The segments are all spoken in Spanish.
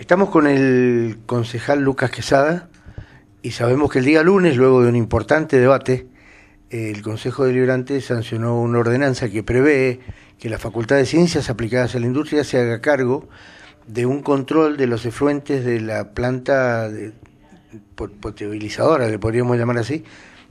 Estamos con el concejal Lucas Quesada y sabemos que el día lunes, luego de un importante debate, el Consejo Deliberante sancionó una ordenanza que prevé que la Facultad de Ciencias Aplicadas a la Industria se haga cargo de un control de los efluentes de la planta potabilizadora, le podríamos llamar así,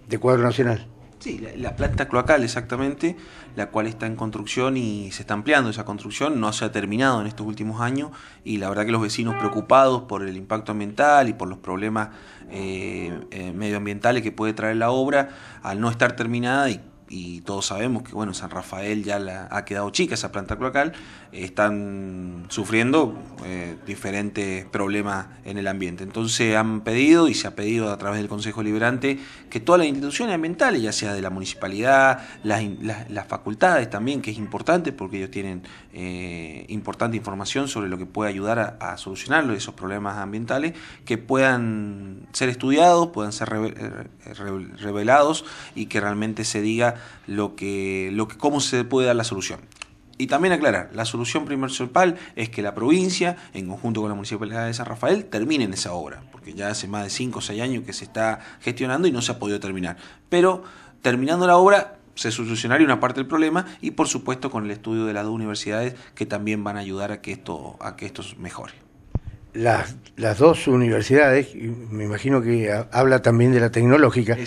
de cuadro nacional. Sí, la, planta cloacal exactamente, la cual está en construcción y se está ampliando esa construcción, no se ha terminado en estos últimos años y la verdad que los vecinos preocupados por el impacto ambiental y por los problemas eh, eh, medioambientales que puede traer la obra, al no estar terminada y y todos sabemos que bueno San Rafael ya la, ha quedado chica esa planta cloacal, están sufriendo eh, diferentes problemas en el ambiente. Entonces han pedido y se ha pedido a través del Consejo Liberante que todas las instituciones ambientales, ya sea de la municipalidad, las, las, facultades también, que es importante porque ellos tienen eh, importante información sobre lo que puede ayudar a, a solucionar esos problemas ambientales, que puedan ser estudiados, puedan ser eh, eh, revelados y que realmente se diga lo que, lo que, cómo se puede dar la solución. Y también aclarar, la solución principal es que la provincia, en conjunto con la Municipalidad de San Rafael, terminen esa obra, porque ya hace más de 5 o 6 años que se está gestionando y no se ha podido terminar. Pero terminando la obra, se solucionaría una parte del problema y por supuesto con el estudio de las dos universidades que también van a ayudar a que esto, a que esto mejore las, las dos universidades, me imagino que habla también de la tecnológica,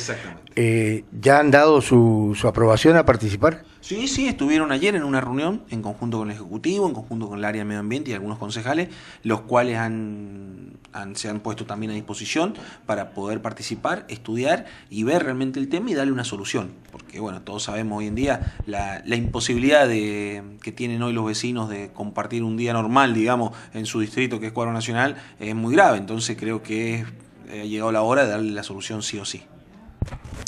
eh, ¿ya han dado su, su aprobación a participar? Sí, sí, estuvieron ayer en una reunión en conjunto con el Ejecutivo, en conjunto con el área de medio ambiente y algunos concejales, los cuales han, se han puesto también a disposición para poder participar, estudiar y ver realmente el tema y darle una solución. Porque bueno, todos sabemos hoy en día la, la imposibilidad de, que tienen hoy los vecinos de compartir un día normal, digamos, en su distrito que es Cuadro Nacional, es muy grave. Entonces creo que eh, ha llegado la hora de darle la solución sí o sí.